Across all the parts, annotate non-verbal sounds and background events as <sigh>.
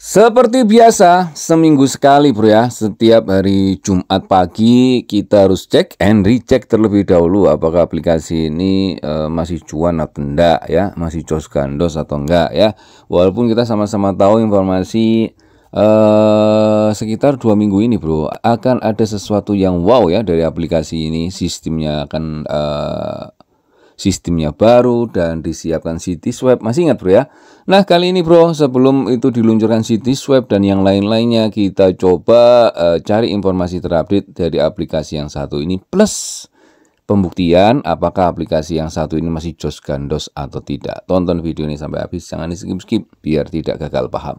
Seperti biasa, seminggu sekali bro ya, setiap hari Jumat pagi kita harus cek and recheck terlebih dahulu apakah aplikasi ini e, masih cuan atau tidak ya, masih jos gandos atau enggak ya. Walaupun kita sama-sama tahu informasi e, sekitar dua minggu ini bro, akan ada sesuatu yang wow ya dari aplikasi ini, sistemnya akan e, sistemnya baru dan disiapkan City Swap. Masih ingat bro ya? Nah kali ini bro sebelum itu diluncurkan City Swap dan yang lain-lainnya kita coba uh, cari informasi terupdate dari aplikasi yang satu ini plus pembuktian apakah aplikasi yang satu ini masih jos gandos atau tidak. Tonton video ini sampai habis, jangan di skip-skip biar tidak gagal paham.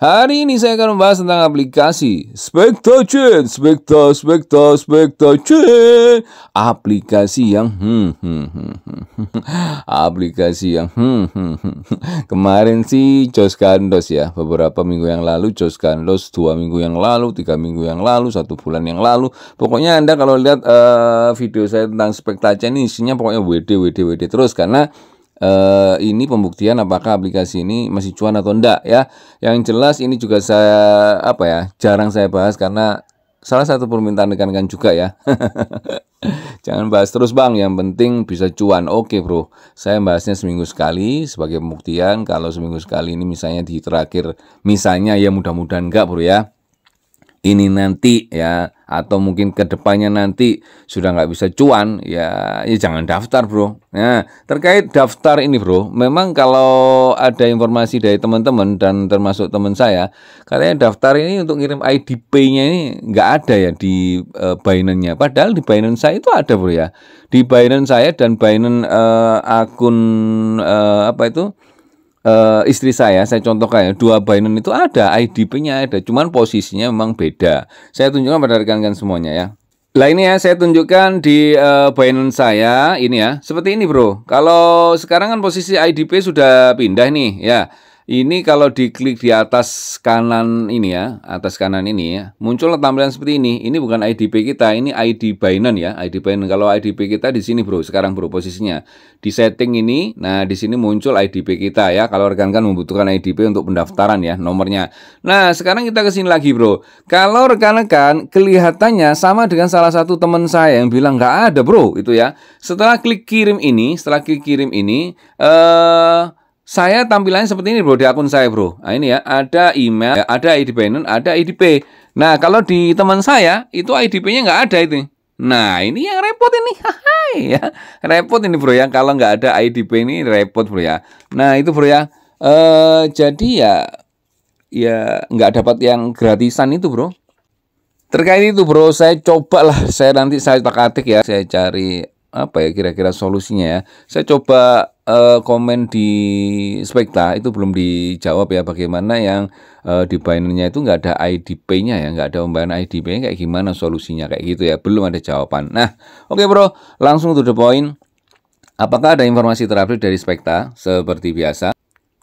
Hari ini saya akan membahas tentang aplikasi SpectaChat. Specta, Specta, SpectaChat. Aplikasi yang hmm, hmm, hmm, hmm. aplikasi yang hmm, hmm, hmm. hmm. kemarin sih Jos Kandos ya beberapa minggu yang lalu Jos Kandos dua minggu yang lalu tiga minggu yang lalu satu bulan yang lalu pokoknya anda kalau lihat uh, video saya tentang SpectaChat ini isinya pokoknya WD WD WD terus karena eh, ini pembuktian apakah aplikasi ini masih cuan atau enggak ya. Yang jelas ini juga saya apa ya, jarang saya bahas karena salah satu permintaan rekan-rekan juga ya. <laughs> Jangan bahas terus bang, yang penting bisa cuan. Oke bro, saya bahasnya seminggu sekali sebagai pembuktian. Kalau seminggu sekali ini misalnya di terakhir, misalnya ya mudah-mudahan enggak bro ya ini nanti ya atau mungkin kedepannya nanti sudah nggak bisa cuan ya ya jangan daftar bro. Nah terkait daftar ini bro, memang kalau ada informasi dari teman-teman dan termasuk teman saya, katanya daftar ini untuk ngirim IDP-nya ini nggak ada ya di uh, Binance-nya. Padahal di Binance saya itu ada bro ya. Di Binance saya dan Binance uh, akun uh, apa itu uh, istri saya, saya contohkan ya, dua Binance itu ada IDP-nya ada, cuman posisinya memang beda. Saya tunjukkan pada rekan-rekan semuanya ya. Lah ini ya saya tunjukkan di uh, Binance saya ini ya. Seperti ini, Bro. Kalau sekarang kan posisi IDP sudah pindah nih ya. Ini kalau diklik di atas kanan ini ya, atas kanan ini ya, muncul tampilan seperti ini. Ini bukan IDP kita, ini ID Binance ya, ID Binance. Kalau IDP kita di sini bro, sekarang bro posisinya. Di setting ini, nah di sini muncul IDP kita ya. Kalau rekan-rekan membutuhkan IDP untuk pendaftaran ya, nomornya. Nah sekarang kita ke sini lagi bro. Kalau rekan-rekan kelihatannya sama dengan salah satu teman saya yang bilang nggak ada bro, itu ya. Setelah klik kirim ini, setelah klik kirim ini, eh... Uh, saya tampilannya seperti ini bro di akun saya bro. Nah ini ya, ada email, ya, ada ID payment, ada IDP. Nah kalau di teman saya itu IDP-nya nggak ada itu. Nah ini yang repot ini, <laughs> ya repot ini bro ya. Kalau nggak ada IDP ini repot bro ya. Nah itu bro ya. Eh jadi ya ya nggak dapat yang gratisan itu bro. Terkait itu bro, saya cobalah saya nanti saya takatik ya, saya cari apa ya kira-kira solusinya ya. Saya coba uh, komen di Spekta itu belum dijawab ya bagaimana yang uh, di binernya itu nggak ada IDP-nya ya, nggak ada pembayaran IDP-nya kayak gimana solusinya kayak gitu ya. Belum ada jawaban. Nah, oke okay bro, langsung to the point. Apakah ada informasi terupdate dari Spekta seperti biasa?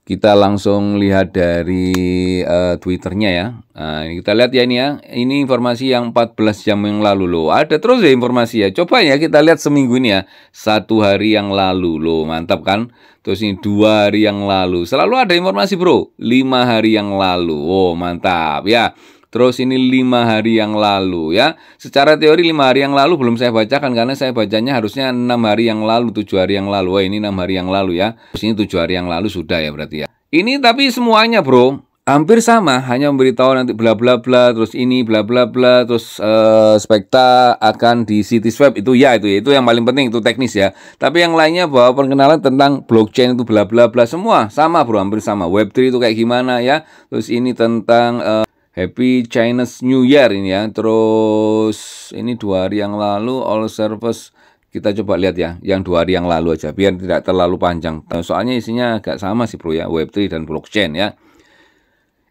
Kita langsung lihat dari uh, Twitternya ya. Nah, ini kita lihat ya ini ya. Ini informasi yang 14 jam yang lalu loh. Ada terus ya informasi ya. Coba ya kita lihat seminggu ini ya. Satu hari yang lalu loh. Mantap kan? Terus ini dua hari yang lalu. Selalu ada informasi bro. Lima hari yang lalu. Oh mantap ya. Terus ini lima hari yang lalu ya. Secara teori lima hari yang lalu belum saya bacakan karena saya bacanya harusnya enam hari yang lalu, tujuh hari yang lalu. Wah oh, ini enam hari yang lalu ya. Terus ini tujuh hari yang lalu sudah ya berarti ya. Ini tapi semuanya bro hampir sama, hanya memberitahu nanti bla bla bla, terus ini bla bla bla, terus uh, eh, spekta akan di city web itu ya itu ya, itu yang paling penting itu teknis ya. Tapi yang lainnya bahwa perkenalan tentang blockchain itu bla bla bla semua sama bro, hampir sama. Web3 itu kayak gimana ya, terus ini tentang uh, Happy Chinese New Year ini ya. Terus ini dua hari yang lalu all service kita coba lihat ya, yang dua hari yang lalu aja biar tidak terlalu panjang. Eh, soalnya isinya agak sama sih bro ya, Web3 dan blockchain ya.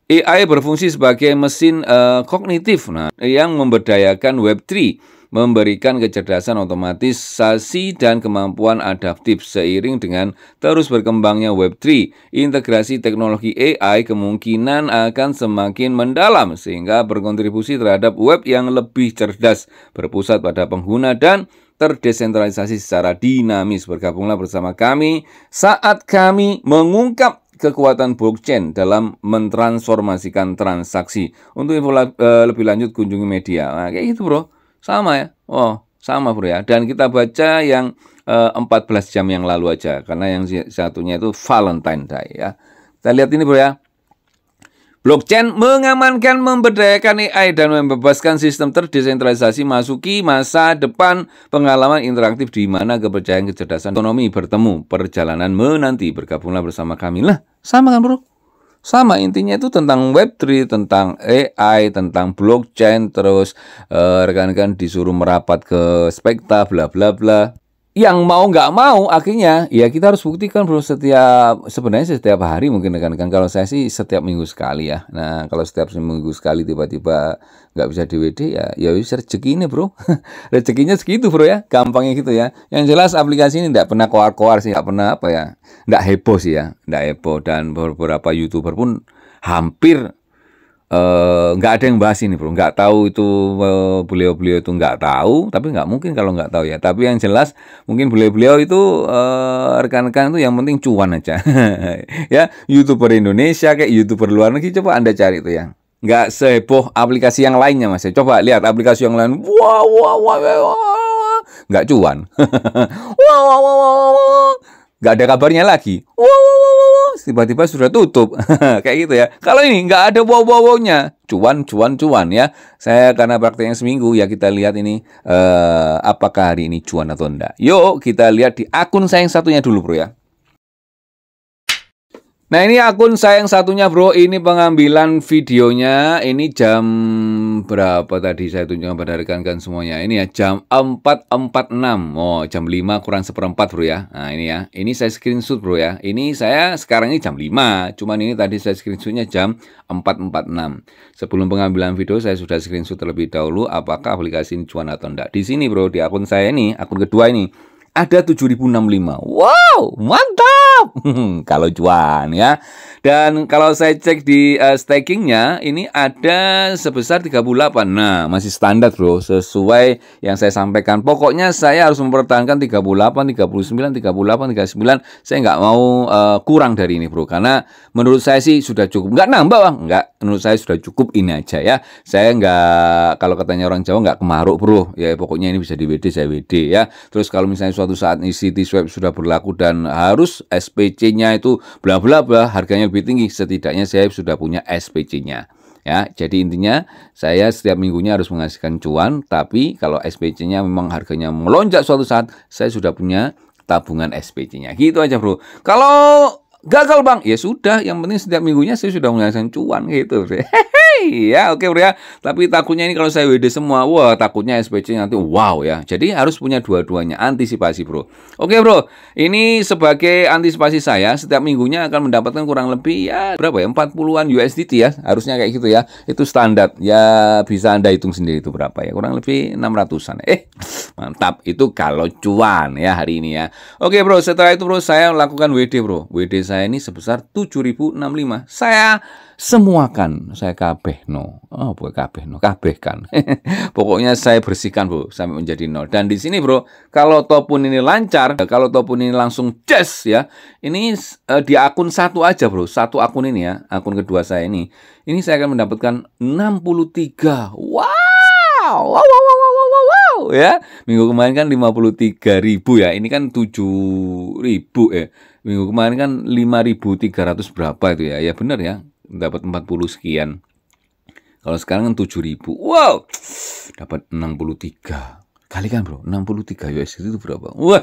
AI berfungsi sebagai mesin uh, kognitif nah, yang memberdayakan Web3 memberikan kecerdasan otomatisasi dan kemampuan adaptif seiring dengan terus berkembangnya Web3. Integrasi teknologi AI kemungkinan akan semakin mendalam sehingga berkontribusi terhadap web yang lebih cerdas, berpusat pada pengguna dan terdesentralisasi secara dinamis. Bergabunglah bersama kami saat kami mengungkap kekuatan blockchain dalam mentransformasikan transaksi. Untuk info eh, lebih lanjut kunjungi media. Nah, kayak gitu, Bro. Sama ya? Oh, sama bro ya. Dan kita baca yang eh, empat 14 jam yang lalu aja. Karena yang satunya itu Valentine Day ya. Kita lihat ini bro ya. Blockchain mengamankan, memberdayakan AI, dan membebaskan sistem terdesentralisasi masuki masa depan pengalaman interaktif di mana kepercayaan kecerdasan ekonomi bertemu. Perjalanan menanti, bergabunglah bersama kami. Lah, sama kan bro? sama intinya itu tentang Web3, tentang AI, tentang blockchain, terus eh, rekan-rekan disuruh merapat ke Spekta, bla bla bla yang mau nggak mau akhirnya ya kita harus buktikan bro setiap sebenarnya setiap hari mungkin rekan-rekan kalau saya sih setiap minggu sekali ya nah kalau setiap seminggu sekali tiba-tiba nggak bisa DWD ya ya bisa rezeki ini bro <laughs> rezekinya segitu bro ya gampangnya gitu ya yang jelas aplikasi ini nggak pernah koar-koar sih nggak pernah apa ya nggak heboh sih ya nggak heboh dan beberapa youtuber pun hampir Eh, nggak uh, ada yang bahas ini bro nggak tahu itu beliau eh, beliau-beliau itu nggak tahu tapi nggak mungkin kalau nggak tahu ya tapi yang jelas mungkin beliau-beliau itu rekan eh, rekan-rekan itu yang penting cuan aja <laughs> ya youtuber Indonesia kayak youtuber luar negeri coba anda cari itu yang nggak seheboh aplikasi yang lainnya mas ya. coba lihat aplikasi yang lain wah wah wah wah wah. nggak cuan <laughs> wah wah wah wah nggak ada kabarnya lagi wah wah wah tiba-tiba sudah tutup. <laughs> Kayak gitu ya. Kalau ini nggak ada wow-wow-wownya. Cuan, cuan, cuan ya. Saya karena prakteknya seminggu ya kita lihat ini eh, apakah hari ini cuan atau enggak. Yuk kita lihat di akun saya yang satunya dulu bro ya. Nah ini akun saya yang satunya bro Ini pengambilan videonya Ini jam berapa tadi saya tunjukkan pada rekan-rekan semuanya Ini ya jam 4.46 Oh jam 5 kurang seperempat bro ya Nah ini ya Ini saya screenshot bro ya Ini saya sekarang ini jam 5 Cuman ini tadi saya screenshotnya jam 4.46 Sebelum pengambilan video saya sudah screenshot terlebih dahulu Apakah aplikasi ini cuan atau enggak Di sini bro di akun saya ini Akun kedua ini Ada 7065 Wow mantap Wow. <laughs> kalau cuan ya. Dan kalau saya cek di uh, stakingnya ini ada sebesar 38. Nah, masih standar bro sesuai yang saya sampaikan. Pokoknya saya harus mempertahankan 38, 39, 38, 39. Saya nggak mau uh, kurang dari ini bro karena menurut saya sih sudah cukup. Nggak nambah bang, nggak. Menurut saya sudah cukup ini aja ya. Saya nggak kalau katanya orang Jawa nggak kemaruk bro. Ya pokoknya ini bisa di WD saya WD ya. Terus kalau misalnya suatu saat ICT swap sudah berlaku dan harus eh, SPC-nya itu bla bla bla harganya lebih tinggi setidaknya saya sudah punya SPC-nya ya jadi intinya saya setiap minggunya harus menghasilkan cuan tapi kalau SPC-nya memang harganya melonjak suatu saat saya sudah punya tabungan SPC-nya gitu aja bro kalau gagal bang ya sudah yang penting setiap minggunya saya sudah menghasilkan cuan gitu <laughs> ya oke okay, bro ya. Tapi takutnya ini kalau saya WD semua, wah takutnya SPC nanti wow ya. Jadi harus punya dua-duanya antisipasi bro. Oke bro, ini sebagai antisipasi saya setiap minggunya akan mendapatkan kurang lebih ya berapa ya 40-an USDT ya. Harusnya kayak gitu ya. Itu standar. Ya bisa Anda hitung sendiri itu berapa ya. Kurang lebih 600-an. Eh, mantap. Itu kalau cuan ya hari ini ya. Oke bro, setelah itu bro saya lakukan WD bro. WD saya ini sebesar 7065. Saya semua kan saya kabeh no oh bukan kabeh no kabeh kan <laughs> pokoknya saya bersihkan bu sampai menjadi nol dan di sini bro kalau topun ini lancar kalau topun ini langsung jazz ya ini uh, di akun satu aja bro satu akun ini ya akun kedua saya ini ini saya akan mendapatkan 63 wow wow wow wow wow wow, wow. ya minggu kemarin kan 53 ribu ya ini kan 7 ribu ya minggu kemarin kan 5.300 berapa itu ya ya benar ya dapat 40 sekian. Kalau sekarang kan 7000. Wow. Dapat 63. Kalikan bro, 63 USD itu berapa? <laughs> Wah,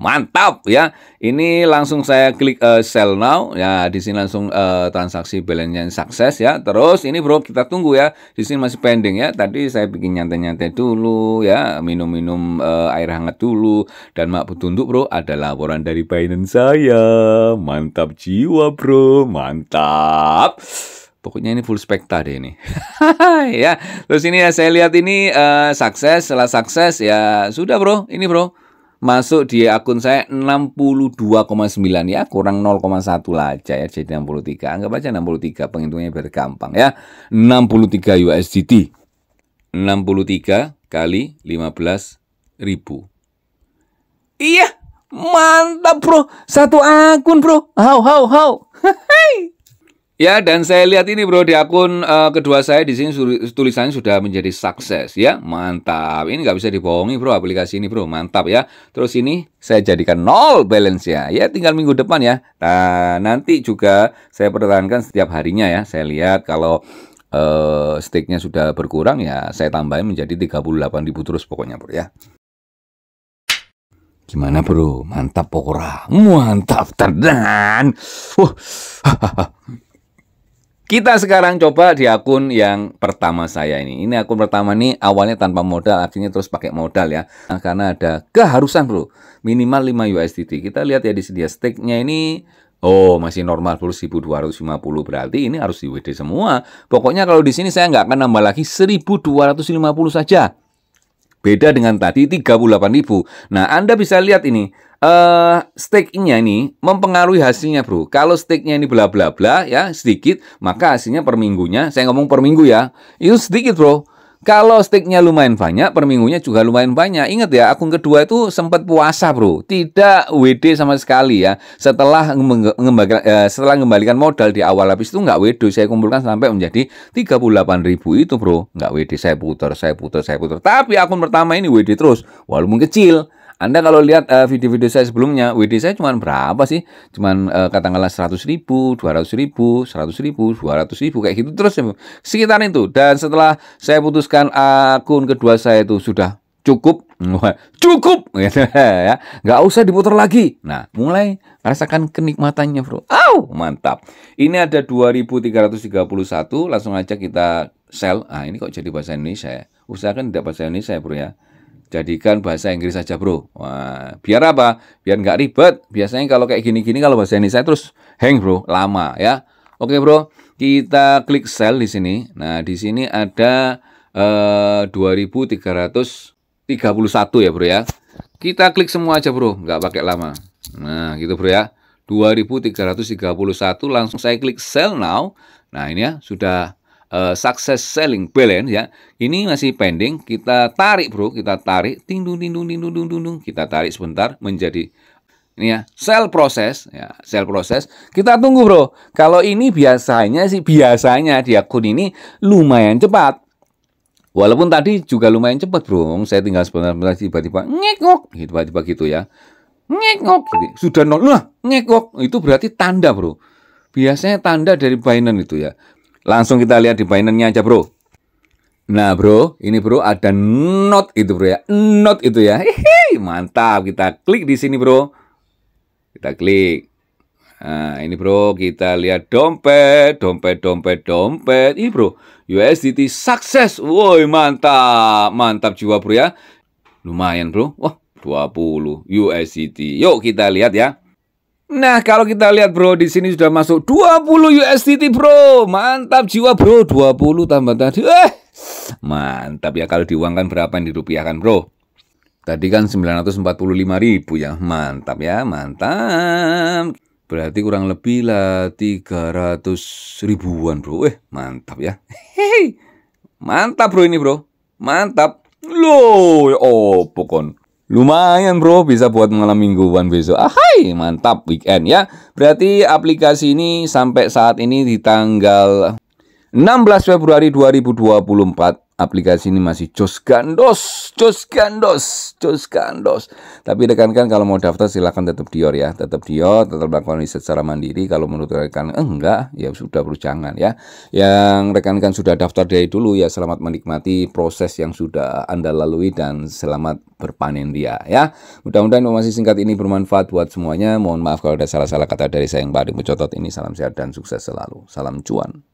mantap ya. Ini langsung saya klik uh, sell now. Ya, di sini langsung uh, transaksi balance yang sukses ya. Terus ini bro, kita tunggu ya. Di sini masih pending ya. Tadi saya bikin nyantai-nyantai dulu ya, minum-minum uh, air hangat dulu dan mak tunduk bro, ada laporan dari Binance saya. Mantap jiwa bro, mantap. Pokoknya ini full spekta deh ini. <laughs> ya, terus ini ya saya lihat ini uh, sukses, setelah sukses ya sudah bro, ini bro masuk di akun saya 62,9 ya kurang 0,1 lah aja ya jadi 63 anggap aja 63 penghitungnya biar gampang ya 63 USDT 63 kali 15 ribu iya mantap bro satu akun bro how how how Ya, dan saya lihat ini bro di akun uh, kedua saya di sini tulisannya sudah menjadi sukses ya. Mantap. Ini nggak bisa dibohongi bro aplikasi ini bro. Mantap ya. Terus ini saya jadikan nol balance ya. Ya tinggal minggu depan ya. Nah, nanti juga saya pertahankan setiap harinya ya. Saya lihat kalau uh, eh, stake-nya sudah berkurang ya saya tambahin menjadi 38.000 terus pokoknya bro ya. Gimana bro? Mantap pokoknya. Mantap terdan. Uh. <laughs> Kita sekarang coba di akun yang pertama saya ini. Ini akun pertama nih awalnya tanpa modal, akhirnya terus pakai modal ya. Nah, karena ada keharusan bro, minimal 5 USDT. Kita lihat ya di sini ya, stake-nya ini Oh, masih normal bro 1250 berarti ini harus di WD semua. Pokoknya kalau di sini saya nggak akan nambah lagi 1250 saja. Beda dengan tadi 38.000. Nah, Anda bisa lihat ini uh, eh, steak nya ini mempengaruhi hasilnya, Bro. Kalau stake ini bla bla bla ya sedikit, maka hasilnya per minggunya, saya ngomong per minggu ya, itu sedikit, Bro. Kalau stake lumayan banyak, per minggunya juga lumayan banyak. Ingat ya, akun kedua itu sempat puasa, Bro. Tidak WD sama sekali ya. Setelah mengembalikan eh, setelah mengembalikan modal di awal habis itu nggak WD, saya kumpulkan sampai menjadi ribu itu, Bro. Nggak WD, saya putar, saya putar, saya putar. Tapi akun pertama ini WD terus, walaupun kecil. Anda kalau lihat eh, video-video uh, saya sebelumnya, WD saya cuma berapa sih? Cuman uh, katakanlah 100 ribu, 200 ribu, 100 ribu, 200 ribu, kayak gitu terus. Ya, Sekitar itu. Dan setelah saya putuskan akun kedua saya itu sudah cukup, cukup, <laughs> gitu, ya. nggak usah diputar lagi. Nah, mulai rasakan kenikmatannya bro. Au, mantap. Ini ada 2331, langsung aja kita sell. Ah, ini kok jadi bahasa Indonesia ya? Usahakan tidak bahasa Indonesia ya bro ya jadikan bahasa Inggris saja bro. Wah, biar apa? Biar nggak ribet. Biasanya kalau kayak gini-gini kalau bahasa Indonesia terus hang bro, lama ya. Oke bro, kita klik sell di sini. Nah di sini ada eh, 2331 ya bro ya. Kita klik semua aja bro, nggak pakai lama. Nah gitu bro ya. 2331 langsung saya klik sell now. Nah ini ya sudah uh, success selling balance ya. Ini masih pending, kita tarik bro, kita tarik ting dung ting dung ting dung dung dung kita tarik sebentar menjadi ini ya, sell proses ya, sell proses. Kita tunggu bro. Kalau ini biasanya sih biasanya di akun ini lumayan cepat. Walaupun tadi juga lumayan cepat bro, saya tinggal sebentar-bentar tiba-tiba ngekok, tiba-tiba gitu ya ngekok sudah nol nah ngekok itu berarti tanda bro biasanya tanda dari Binance itu ya Langsung kita lihat di binance aja, bro. Nah, bro, ini bro ada not itu, bro ya. Not itu ya. Hihi, mantap. Kita klik di sini, bro. Kita klik. Nah, ini bro, kita lihat dompet, dompet, dompet, dompet. Ini bro, USDT sukses. Woi, mantap. Mantap jiwa, bro ya. Lumayan, bro. Wah, 20 USDT. Yuk kita lihat ya. Nah, kalau kita lihat bro, di sini sudah masuk 20 USDT bro. Mantap jiwa bro, 20 tambah tadi. Eh, mantap ya kalau diuangkan berapa yang dirupiahkan bro? Tadi kan 945 ribu ya. Mantap ya, mantap. Berarti kurang lebih lah 300 ribuan bro. Eh, mantap ya. Hei, mantap bro ini bro. Mantap. Loh, oh pokoknya Lumayan bro, bisa buat malam mingguan besok. Ahai, ah, mantap weekend ya. Berarti aplikasi ini sampai saat ini di tanggal 16 Februari 2024 aplikasi ini masih jos gandos, jos gandos, jos gandos. Tapi rekan-rekan kalau mau daftar silahkan tetap Dior ya, tetap Dior, tetap melakukan riset secara mandiri. Kalau menurut rekan enggak, ya sudah perlu jangan ya. Yang rekan-rekan sudah daftar dari dulu ya selamat menikmati proses yang sudah Anda lalui dan selamat berpanen dia ya. Mudah-mudahan informasi singkat ini bermanfaat buat semuanya. Mohon maaf kalau ada salah-salah kata dari saya yang paling mencotot ini. Salam sehat dan sukses selalu. Salam cuan.